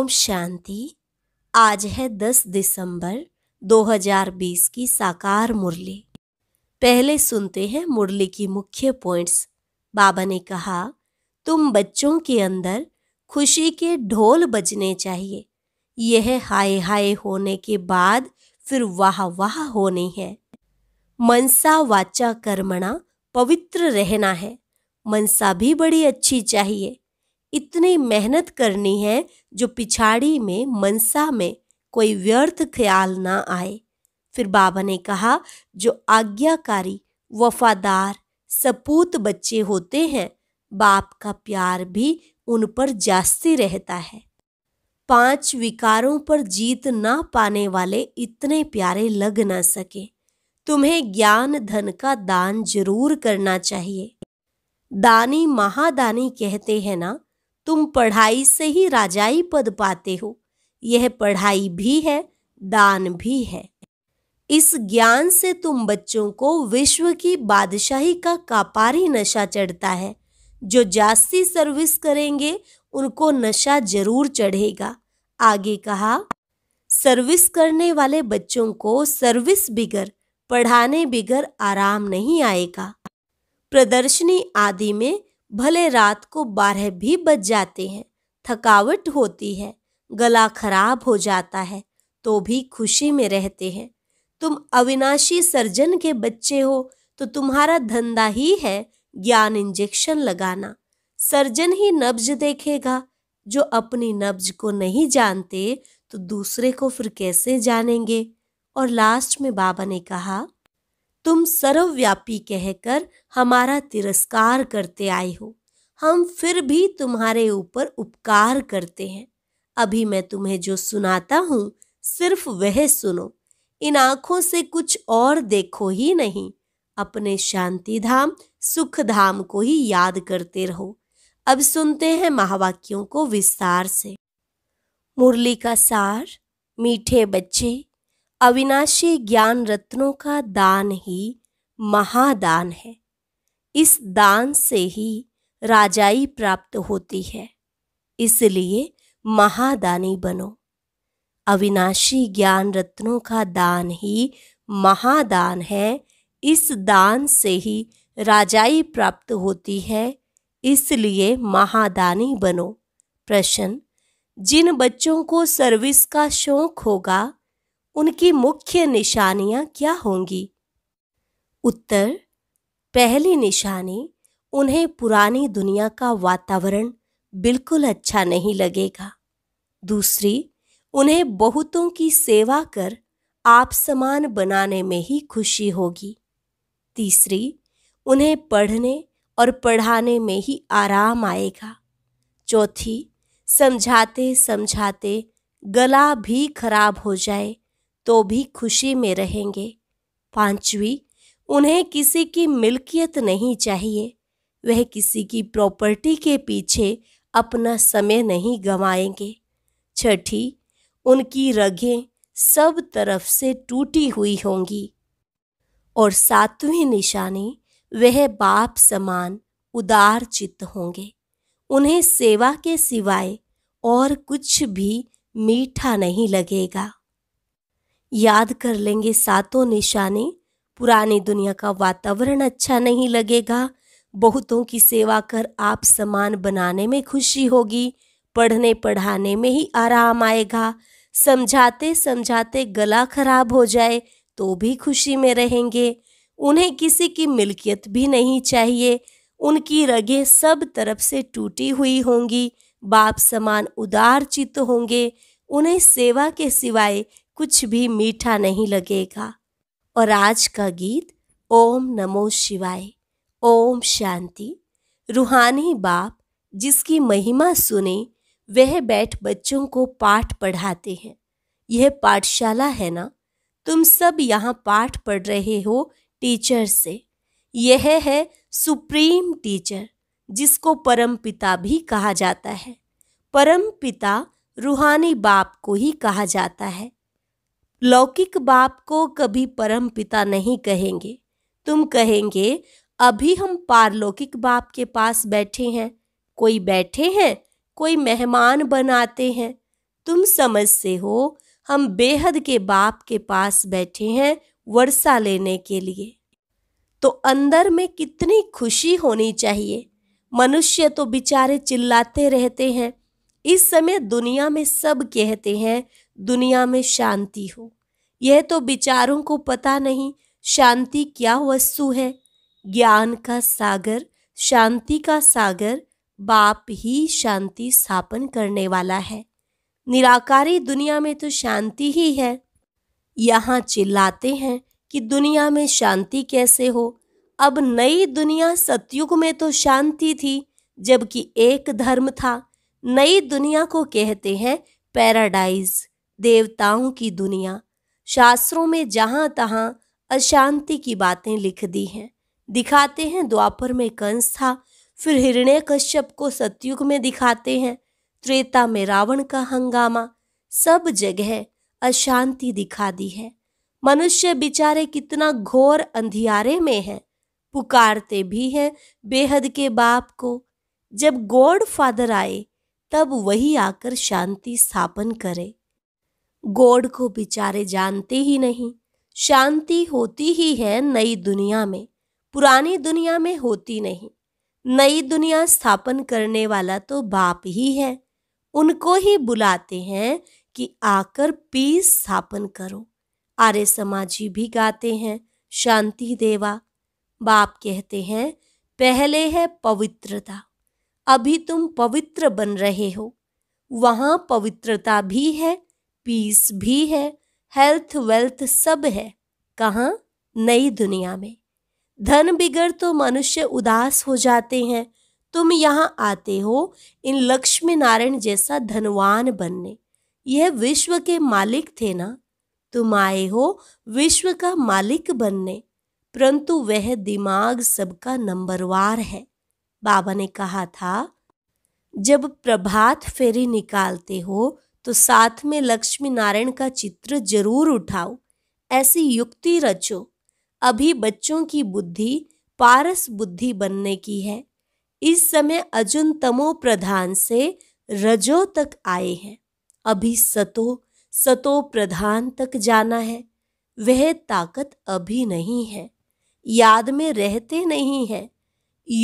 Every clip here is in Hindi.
ओम शांति आज है 10 दिसंबर 2020 की साकार मुरली पहले सुनते हैं मुरली की मुख्य पॉइंट्स बाबा ने कहा तुम बच्चों के अंदर खुशी के ढोल बजने चाहिए यह हाय हाय होने के बाद फिर वाह वाह होनी है मनसा वाचा कर्मणा पवित्र रहना है मनसा भी बड़ी अच्छी चाहिए इतनी मेहनत करनी है जो पिछाड़ी में मनसा में कोई व्यर्थ ख्याल ना आए फिर बाबा ने कहा जो आज्ञाकारी वफादार सपूत बच्चे होते हैं बाप का प्यार भी उन पर जास्ती रहता है पांच विकारों पर जीत ना पाने वाले इतने प्यारे लग ना सके तुम्हें ज्ञान धन का दान जरूर करना चाहिए दानी महादानी कहते हैं ना तुम पढ़ाई से ही राजाई पद पाते हो यह पढ़ाई भी है दान भी है इस ज्ञान से तुम बच्चों को विश्व की बादशाही का कापारी नशा चढ़ता है जो जास्ती सर्विस करेंगे उनको नशा जरूर चढ़ेगा आगे कहा सर्विस करने वाले बच्चों को सर्विस बिगर पढ़ाने बिगर आराम नहीं आएगा प्रदर्शनी आदि में भले रात को बारह भी बज जाते हैं थकावट होती है गला खराब हो जाता है तो भी खुशी में रहते हैं तुम अविनाशी सर्जन के बच्चे हो तो तुम्हारा धंधा ही है ज्ञान इंजेक्शन लगाना सर्जन ही नब्ज देखेगा जो अपनी नब्ज को नहीं जानते तो दूसरे को फिर कैसे जानेंगे और लास्ट में बाबा ने कहा तुम सर्वव्यापी कहकर हमारा तिरस्कार करते आए हो हम फिर भी तुम्हारे ऊपर उपकार करते हैं अभी मैं तुम्हें जो सुनाता हूँ सिर्फ वह सुनो इन आँखों से कुछ और देखो ही नहीं अपने शांति धाम सुख धाम को ही याद करते रहो अब सुनते हैं महावाक्यों को विस्तार से मुरली का सार मीठे बच्चे अविनाशी ज्ञान रत्नों का दान ही महादान है इस दान से ही राजाई प्राप्त होती है इसलिए महादानी बनो अविनाशी ज्ञान रत्नों का दान ही महादान है इस दान से ही राजाई प्राप्त होती है इसलिए महादानी बनो प्रश्न जिन बच्चों को सर्विस का शौक होगा उनकी मुख्य निशानियां क्या होंगी उत्तर पहली निशानी उन्हें पुरानी दुनिया का वातावरण बिल्कुल अच्छा नहीं लगेगा दूसरी उन्हें बहुतों की सेवा कर आप समान बनाने में ही खुशी होगी तीसरी उन्हें पढ़ने और पढ़ाने में ही आराम आएगा चौथी समझाते समझाते गला भी खराब हो जाए तो भी खुशी में रहेंगे पांचवी उन्हें किसी की मिल्कियत नहीं चाहिए वह किसी की प्रॉपर्टी के पीछे अपना समय नहीं गंवाएंगे छठी उनकी रगें सब तरफ से टूटी हुई होंगी और सातवीं निशानी वह बाप समान उदार चित्त होंगे उन्हें सेवा के सिवाय और कुछ भी मीठा नहीं लगेगा याद कर लेंगे सातों निशाने पुरानी दुनिया का वातावरण अच्छा नहीं लगेगा बहुतों की सेवा कर आप समान बनाने में खुशी होगी पढ़ने पढ़ाने में ही आराम आएगा समझाते समझाते गला खराब हो जाए तो भी खुशी में रहेंगे उन्हें किसी की मिल्कियत भी नहीं चाहिए उनकी रगें सब तरफ से टूटी हुई होंगी बाप समान उदार चित्त होंगे उन्हें सेवा के सिवाय कुछ भी मीठा नहीं लगेगा और आज का गीत ओम नमो शिवाय ओम शांति रूहानी बाप जिसकी महिमा सुने वह बैठ बच्चों को पाठ पढ़ाते हैं यह पाठशाला है ना तुम सब यहाँ पाठ पढ़ रहे हो टीचर से यह है सुप्रीम टीचर जिसको परम पिता भी कहा जाता है परम पिता रूहानी बाप को ही कहा जाता है लौकिक बाप को कभी परम पिता नहीं कहेंगे तुम कहेंगे अभी हम पारलौकिक बाप के पास बैठे हैं कोई बैठे हैं कोई मेहमान बनाते हैं तुम समझते हो हम बेहद के बाप के पास बैठे हैं वर्षा लेने के लिए तो अंदर में कितनी खुशी होनी चाहिए मनुष्य तो बिचारे चिल्लाते रहते हैं इस समय दुनिया में सब कहते हैं दुनिया में शांति हो यह तो विचारों को पता नहीं शांति क्या वस्तु है ज्ञान का सागर शांति का सागर बाप ही शांति स्थापन करने वाला है निराकारी दुनिया में तो शांति ही है यहाँ चिल्लाते हैं कि दुनिया में शांति कैसे हो अब नई दुनिया सतयुग में तो शांति थी जबकि एक धर्म था नई दुनिया को कहते हैं पैराडाइज देवताओं की दुनिया शास्त्रों में जहाँ तहाँ अशांति की बातें लिख दी हैं दिखाते हैं द्वापर में कंस था फिर हिरण्य कश्यप को सतयुग में दिखाते हैं त्रेता में रावण का हंगामा सब जगह अशांति दिखा दी है मनुष्य बिचारे कितना घोर अंधियारे में है पुकारते भी हैं बेहद के बाप को जब गॉड फादर आए तब वही आकर शांति स्थापन करे गोड को बेचारे जानते ही नहीं शांति होती ही है नई दुनिया में पुरानी दुनिया में होती नहीं नई दुनिया स्थापन करने वाला तो बाप ही है उनको ही बुलाते हैं कि आकर पीस स्थापन करो आर्य समाजी भी गाते हैं शांति देवा बाप कहते हैं पहले है पवित्रता अभी तुम पवित्र बन रहे हो वहाँ पवित्रता भी है पीस भी है हेल्थ वेल्थ सब है कहाँ नई दुनिया में धन बिगड़ तो मनुष्य उदास हो जाते हैं तुम यहाँ आते हो इन लक्ष्मी नारायण जैसा धनवान बनने यह विश्व के मालिक थे ना तुम आए हो विश्व का मालिक बनने परंतु वह दिमाग सबका नंबरवार है बाबा ने कहा था जब प्रभात फेरी निकालते हो तो साथ में लक्ष्मी नारायण का चित्र जरूर उठाओ ऐसी युक्ति रचो अभी बच्चों की बुद्धि पारस बुद्धि बनने की है इस समय अजुन तमो प्रधान से रजो तक आए हैं अभी सतो सतो प्रधान तक जाना है वह ताकत अभी नहीं है याद में रहते नहीं है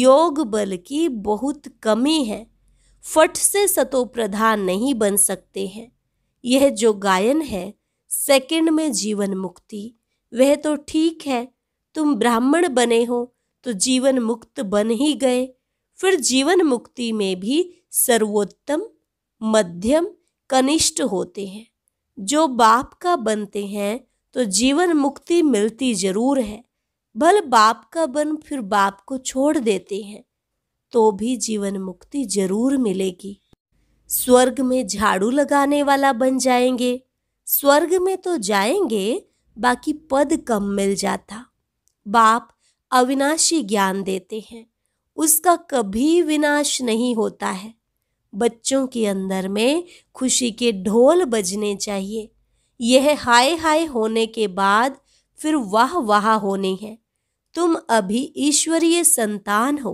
योग बल की बहुत कमी है फट से सतो प्रधान नहीं बन सकते हैं यह जो गायन है सेकंड में जीवन मुक्ति वह तो ठीक है तुम ब्राह्मण बने हो तो जीवन मुक्त बन ही गए फिर जीवन मुक्ति में भी सर्वोत्तम मध्यम कनिष्ठ होते हैं जो बाप का बनते हैं तो जीवन मुक्ति मिलती जरूर है भल बाप का बन फिर बाप को छोड़ देते हैं तो भी जीवन मुक्ति जरूर मिलेगी स्वर्ग में झाड़ू लगाने वाला बन जाएंगे स्वर्ग में तो जाएंगे बाकी पद कम मिल जाता बाप अविनाशी ज्ञान देते हैं उसका कभी विनाश नहीं होता है बच्चों के अंदर में खुशी के ढोल बजने चाहिए यह हाय हाय होने के बाद फिर वाह वाह होने हैं तुम अभी ईश्वरीय संतान हो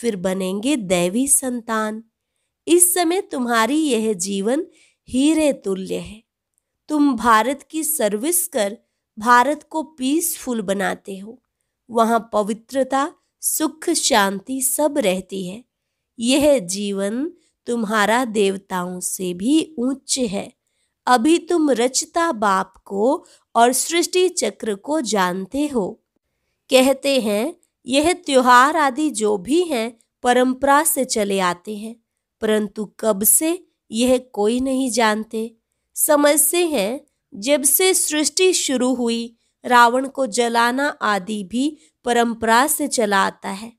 फिर बनेंगे दैवी संतान इस समय तुम्हारी यह जीवन हीरे तुल्य है तुम भारत की सर्विस कर भारत को पीसफुल बनाते हो वहाँ पवित्रता सुख शांति सब रहती है यह जीवन तुम्हारा देवताओं से भी उच्च है अभी तुम रचता बाप को और सृष्टि चक्र को जानते हो कहते हैं यह त्योहार आदि जो भी हैं परंपरा से चले आते हैं परंतु कब से यह कोई नहीं जानते समझ से हैं जब से सृष्टि शुरू हुई रावण को जलाना आदि भी परंपरा से चला आता है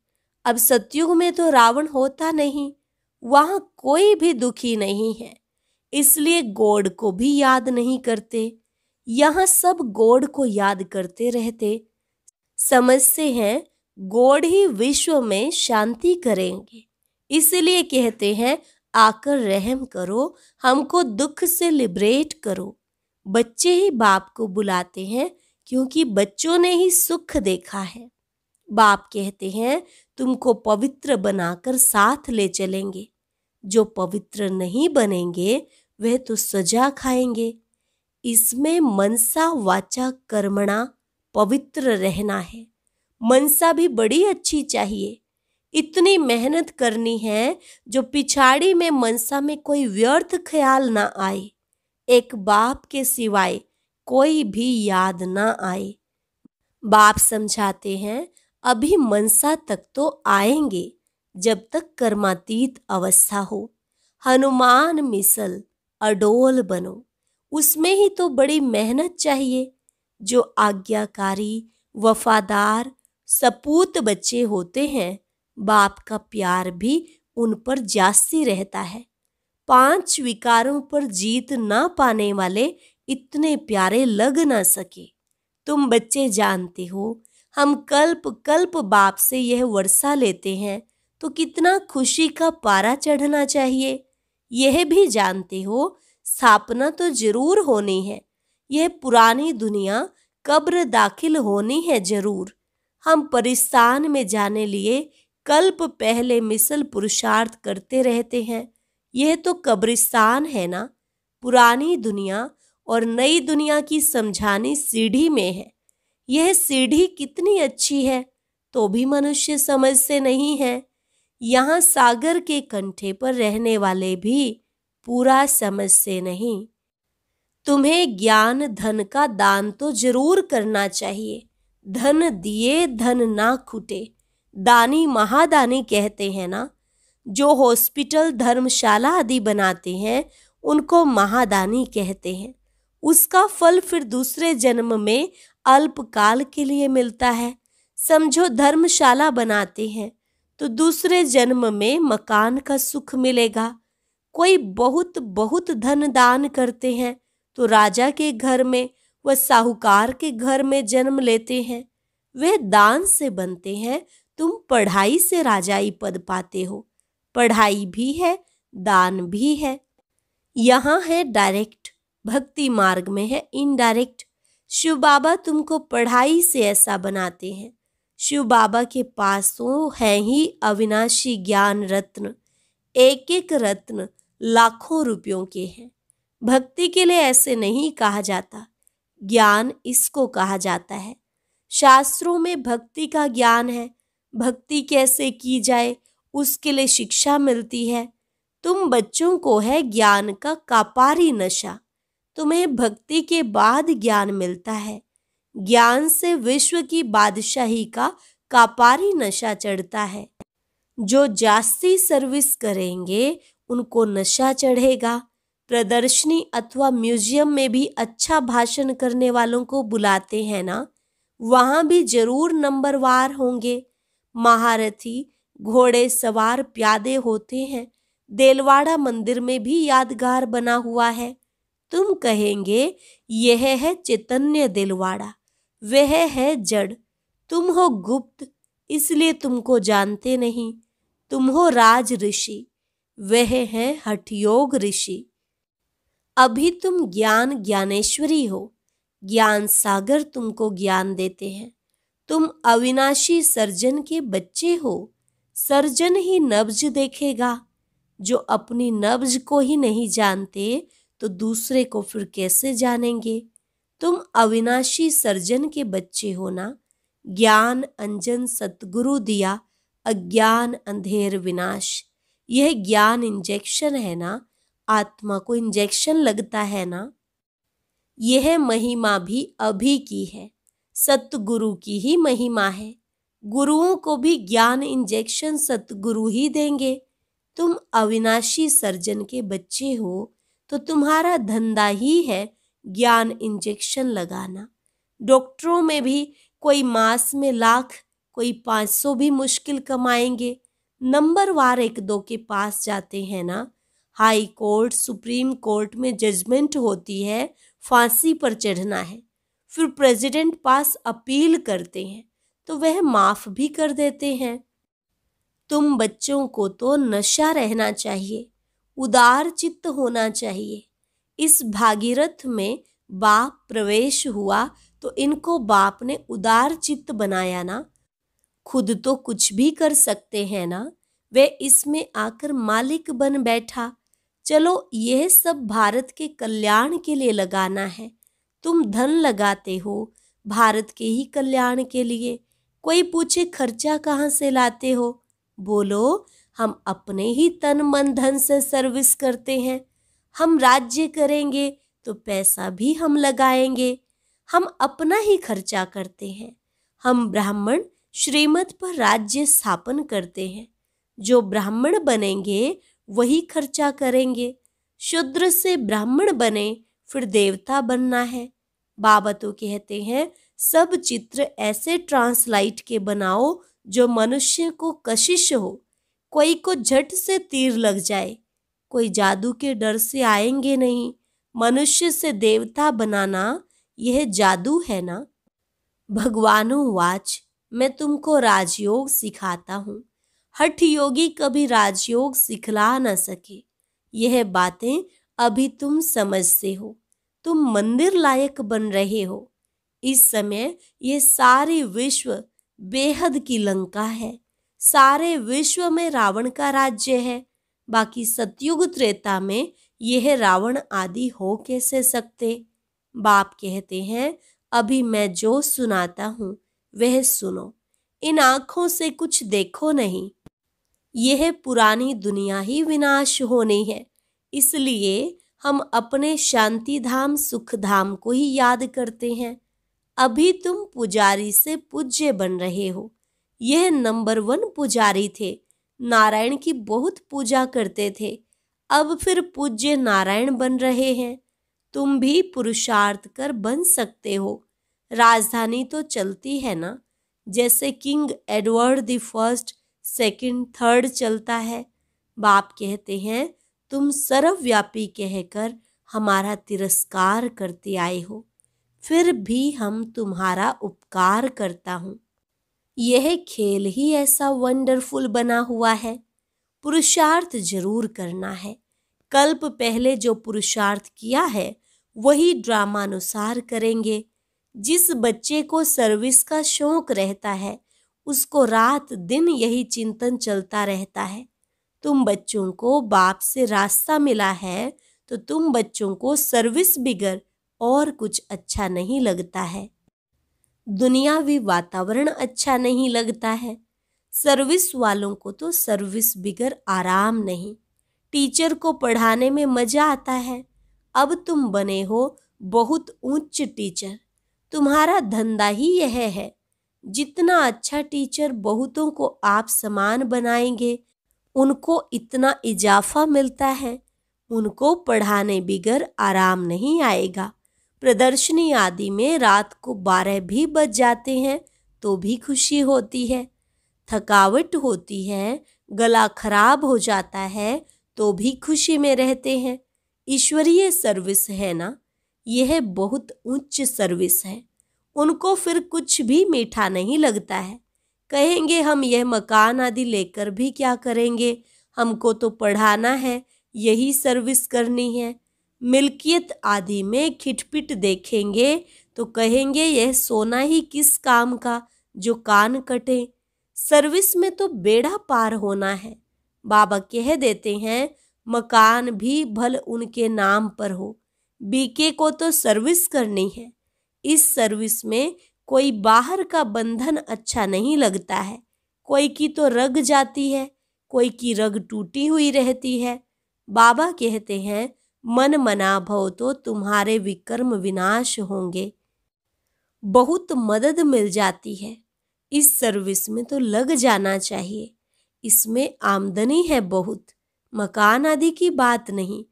अब सतयुग में तो रावण होता नहीं वहाँ कोई भी दुखी नहीं है इसलिए गोड़ को भी याद नहीं करते यहाँ सब गोड़ को याद करते रहते समझते हैं गॉड ही विश्व में शांति करेंगे इसलिए कहते हैं आकर रहम करो हमको दुख से लिबरेट करो बच्चे ही बाप को बुलाते हैं क्योंकि बच्चों ने ही सुख देखा है बाप कहते हैं तुमको पवित्र बनाकर साथ ले चलेंगे जो पवित्र नहीं बनेंगे वह तो सजा खाएंगे इसमें मनसा वाचा कर्मणा पवित्र रहना है मनसा भी बड़ी अच्छी चाहिए इतनी मेहनत करनी है जो पिछाड़ी में मनसा में कोई व्यर्थ ख्याल ना आए एक बाप के सिवाय कोई भी याद ना आए बाप समझाते हैं अभी मनसा तक तो आएंगे जब तक कर्मातीत अवस्था हो हनुमान मिसल अडोल बनो उसमें ही तो बड़ी मेहनत चाहिए जो आज्ञाकारी वफादार सपूत बच्चे होते हैं बाप का प्यार भी उन पर जास्ती रहता है पांच विकारों पर जीत ना पाने वाले इतने प्यारे लग ना सके तुम बच्चे जानते हो हम कल्प कल्प बाप से यह वर्षा लेते हैं तो कितना खुशी का पारा चढ़ना चाहिए यह भी जानते हो स्थापना तो जरूर होनी है यह पुरानी दुनिया कब्र दाखिल होनी है जरूर हम परिस्तान में जाने लिए कल्प पहले मिसल पुरुषार्थ करते रहते हैं यह तो कब्रिस्तान है ना पुरानी दुनिया और नई दुनिया की समझानी सीढ़ी में है यह सीढ़ी कितनी अच्छी है तो भी मनुष्य समझ से नहीं है यहाँ सागर के कंठे पर रहने वाले भी पूरा समझ से नहीं तुम्हें ज्ञान धन का दान तो जरूर करना चाहिए धन दिए धन ना खुटे दानी महादानी कहते हैं ना जो हॉस्पिटल धर्मशाला आदि बनाते हैं उनको महादानी कहते हैं उसका फल फिर दूसरे जन्म में अल्पकाल के लिए मिलता है समझो धर्मशाला बनाते हैं तो दूसरे जन्म में मकान का सुख मिलेगा कोई बहुत बहुत धन दान करते हैं तो राजा के घर में वह साहूकार के घर में जन्म लेते हैं वे दान से बनते हैं तुम पढ़ाई से राजाई पद पाते हो पढ़ाई भी है दान भी है यहाँ है डायरेक्ट भक्ति मार्ग में है इनडायरेक्ट शिव बाबा तुमको पढ़ाई से ऐसा बनाते हैं शिव बाबा के पास तो है ही अविनाशी ज्ञान रत्न एक एक रत्न लाखों रुपयों के हैं भक्ति के लिए ऐसे नहीं कहा जाता ज्ञान इसको कहा जाता है शास्त्रों में भक्ति का ज्ञान है भक्ति कैसे की जाए उसके लिए शिक्षा मिलती है तुम बच्चों को है ज्ञान का कापारी नशा तुम्हें भक्ति के बाद ज्ञान मिलता है ज्ञान से विश्व की बादशाही का कापारी नशा चढ़ता है जो जास्ती सर्विस करेंगे उनको नशा चढ़ेगा प्रदर्शनी अथवा म्यूजियम में भी अच्छा भाषण करने वालों को बुलाते हैं ना वहाँ भी जरूर नंबरवार होंगे महारथी घोड़े सवार प्यादे होते हैं देलवाड़ा मंदिर में भी यादगार बना हुआ है तुम कहेंगे यह है चैतन्य दिलवाड़ा वह है जड़ तुम हो गुप्त इसलिए तुमको जानते नहीं तुम हो राज ऋषि वह है हठयोग ऋषि अभी तुम ज्ञान ज्ञानेश्वरी हो ज्ञान सागर तुमको ज्ञान देते हैं तुम अविनाशी सर्जन के बच्चे हो सर्जन ही नब्ज देखेगा जो अपनी नब्ज को ही नहीं जानते तो दूसरे को फिर कैसे जानेंगे तुम अविनाशी सर्जन के बच्चे हो ना ज्ञान अंजन सतगुरु दिया अज्ञान अंधेर विनाश यह ज्ञान इंजेक्शन है ना आत्मा को इंजेक्शन लगता है ना यह महिमा भी अभी की है सतगुरु की ही महिमा है गुरुओं को भी ज्ञान इंजेक्शन सतगुरु ही देंगे तुम अविनाशी सर्जन के बच्चे हो तो तुम्हारा धंधा ही है ज्ञान इंजेक्शन लगाना डॉक्टरों में भी कोई मास में लाख कोई पाँच सौ भी मुश्किल कमाएंगे नंबर वार एक दो के पास जाते हैं ना हाई कोर्ट सुप्रीम कोर्ट में जजमेंट होती है फांसी पर चढ़ना है फिर प्रेसिडेंट पास अपील करते हैं तो वह माफ़ भी कर देते हैं तुम बच्चों को तो नशा रहना चाहिए उदार चित्त होना चाहिए इस भागीरथ में बाप प्रवेश हुआ तो इनको बाप ने उदार चित्त बनाया ना खुद तो कुछ भी कर सकते हैं ना वे इसमें आकर मालिक बन बैठा चलो यह सब भारत के कल्याण के लिए लगाना है तुम धन लगाते हो भारत के ही कल्याण के लिए कोई पूछे खर्चा कहाँ से लाते हो बोलो हम अपने ही तन मन धन से सर्विस करते हैं हम राज्य करेंगे तो पैसा भी हम लगाएंगे हम अपना ही खर्चा करते हैं हम ब्राह्मण श्रीमत पर राज्य स्थापन करते हैं जो ब्राह्मण बनेंगे वही खर्चा करेंगे शूद्र से ब्राह्मण बने फिर देवता बनना है बाबा तो कहते हैं सब चित्र ऐसे ट्रांसलाइट के बनाओ जो मनुष्य को कशिश हो कोई को झट से तीर लग जाए कोई जादू के डर से आएंगे नहीं मनुष्य से देवता बनाना यह जादू है ना वाच मैं तुमको राजयोग सिखाता हूँ हठ योगी कभी राजयोग सिखला न सके यह बातें अभी तुम समझते हो तुम मंदिर लायक बन रहे हो इस समय यह सारे विश्व बेहद की लंका है सारे विश्व में रावण का राज्य है बाकी सतयुग त्रेता में यह रावण आदि हो कैसे सकते बाप कहते हैं अभी मैं जो सुनाता हूँ वह सुनो इन आँखों से कुछ देखो नहीं यह पुरानी दुनिया ही विनाश होनी है इसलिए हम अपने शांति धाम सुख धाम को ही याद करते हैं अभी तुम पुजारी से पूज्य बन रहे हो यह नंबर वन पुजारी थे नारायण की बहुत पूजा करते थे अब फिर पूज्य नारायण बन रहे हैं तुम भी पुरुषार्थ कर बन सकते हो राजधानी तो चलती है ना जैसे King Edward the first second third चलता है बाप कहते हैं तुम सर्वव्यापी कहकर हमारा तिरस्कार करते आए हो फिर भी हम तुम्हारा उपकार करता हूँ यह खेल ही ऐसा वंडरफुल बना हुआ है पुरुषार्थ जरूर करना है कल्प पहले जो पुरुषार्थ किया है वही ड्रामानुसार करेंगे जिस बच्चे को सर्विस का शौक रहता है उसको रात दिन यही चिंतन चलता रहता है तुम बच्चों को बाप से रास्ता मिला है तो तुम बच्चों को सर्विस बिगर और कुछ अच्छा नहीं लगता है दुनियावी वातावरण अच्छा नहीं लगता है सर्विस वालों को तो सर्विस बिगर आराम नहीं टीचर को पढ़ाने में मज़ा आता है अब तुम बने हो बहुत ऊंच टीचर तुम्हारा धंधा ही यह है जितना अच्छा टीचर बहुतों को आप समान बनाएंगे उनको इतना इजाफा मिलता है उनको पढ़ाने बिगर आराम नहीं आएगा प्रदर्शनी आदि में रात को बारह भी बज जाते हैं तो भी खुशी होती है थकावट होती है गला खराब हो जाता है तो भी खुशी में रहते हैं ईश्वरीय सर्विस है ना यह बहुत उच्च सर्विस है उनको फिर कुछ भी मीठा नहीं लगता है कहेंगे हम यह मकान आदि लेकर भी क्या करेंगे हमको तो पढ़ाना है यही सर्विस करनी है मिल्कियत आदि में खिटपिट देखेंगे तो कहेंगे यह सोना ही किस काम का जो कान कटे सर्विस में तो बेड़ा पार होना है बाबा कह देते हैं मकान भी भल उनके नाम पर हो बीके को तो सर्विस करनी है इस सर्विस में कोई बाहर का बंधन अच्छा नहीं लगता है कोई की तो रग जाती है कोई की रग टूटी हुई रहती है बाबा कहते हैं मन मना भव तो तुम्हारे विकर्म विनाश होंगे बहुत मदद मिल जाती है इस सर्विस में तो लग जाना चाहिए इसमें आमदनी है बहुत मकान आदि की बात नहीं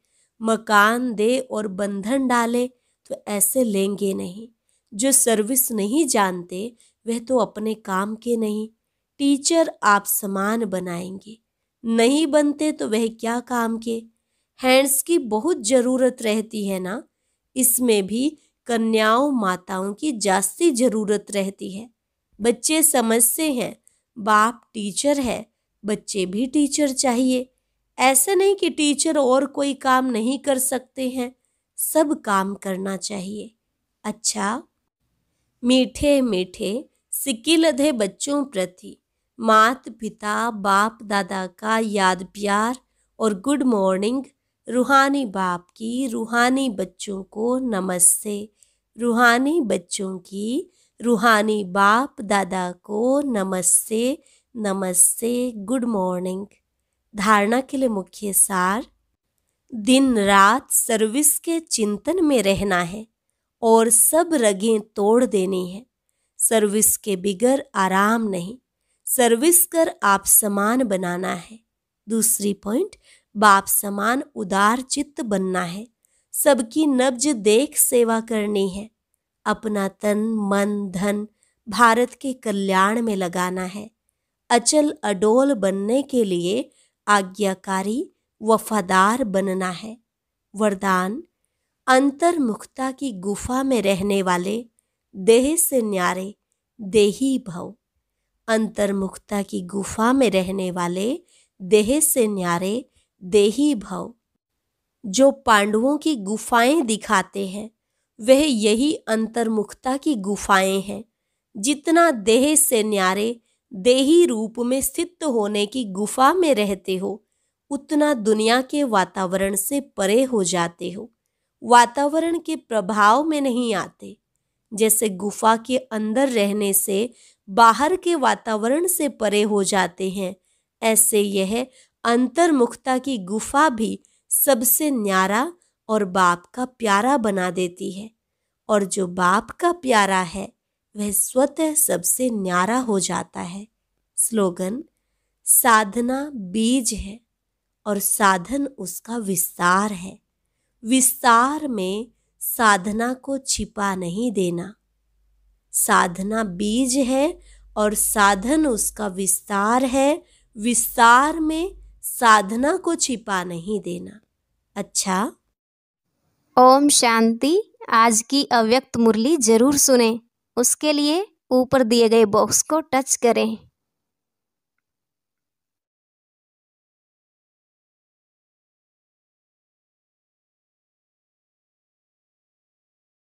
मकान दे और बंधन डाले तो ऐसे लेंगे नहीं जो सर्विस नहीं जानते वह तो अपने काम के नहीं टीचर आप समान बनाएंगे नहीं बनते तो वह क्या काम के हैंड्स की बहुत ज़रूरत रहती है ना इसमें भी कन्याओं माताओं की जास्ती ज़रूरत रहती है बच्चे समझते हैं बाप टीचर है बच्चे भी टीचर चाहिए ऐसा नहीं कि टीचर और कोई काम नहीं कर सकते हैं सब काम करना चाहिए अच्छा मीठे मीठे सिक्की लधे बच्चों प्रति मात पिता बाप दादा का याद प्यार और गुड मॉर्निंग रूहानी बाप की रूहानी बच्चों को नमस्ते रूहानी बच्चों की रूहानी बाप दादा को नमस्ते नमस्ते गुड मॉर्निंग धारणा के लिए मुख्य सार दिन रात सर्विस के चिंतन में रहना है और सब रगें तोड़ देनी है सर्विस के बिगर आराम नहीं सर्विस कर आप समान बनाना है दूसरी पॉइंट बाप समान उदार चित्त बनना है सबकी नब्ज देख सेवा करनी है अपना तन मन धन भारत के कल्याण में लगाना है अचल अडोल बनने के लिए आज्ञाकारी वफादार बनना है वरदान अंतर्मुखता की गुफा में रहने वाले देह से न्यारे देही भव अंतर्मुखता की गुफा में रहने वाले देह से न्यारे देही भव जो पांडवों की गुफाएं दिखाते हैं वह यही अंतर्मुखता की गुफाएं हैं जितना देह से न्यारे देही रूप में स्थित होने की गुफा में रहते हो उतना दुनिया के वातावरण से परे हो जाते हो वातावरण के प्रभाव में नहीं आते जैसे गुफा के अंदर रहने से बाहर के वातावरण से परे हो जाते हैं ऐसे यह अंतर्मुखता की गुफा भी सबसे न्यारा और बाप का प्यारा बना देती है और जो बाप का प्यारा है वह स्वतः सबसे न्यारा हो जाता है स्लोगन साधना बीज है और साधन उसका विस्तार है विस्तार में साधना को छिपा नहीं देना साधना बीज है और साधन उसका विस्तार है विस्तार में साधना को छिपा नहीं देना अच्छा ओम शांति आज की अव्यक्त मुरली जरूर सुने उसके लिए ऊपर दिए गए बॉक्स को टच करें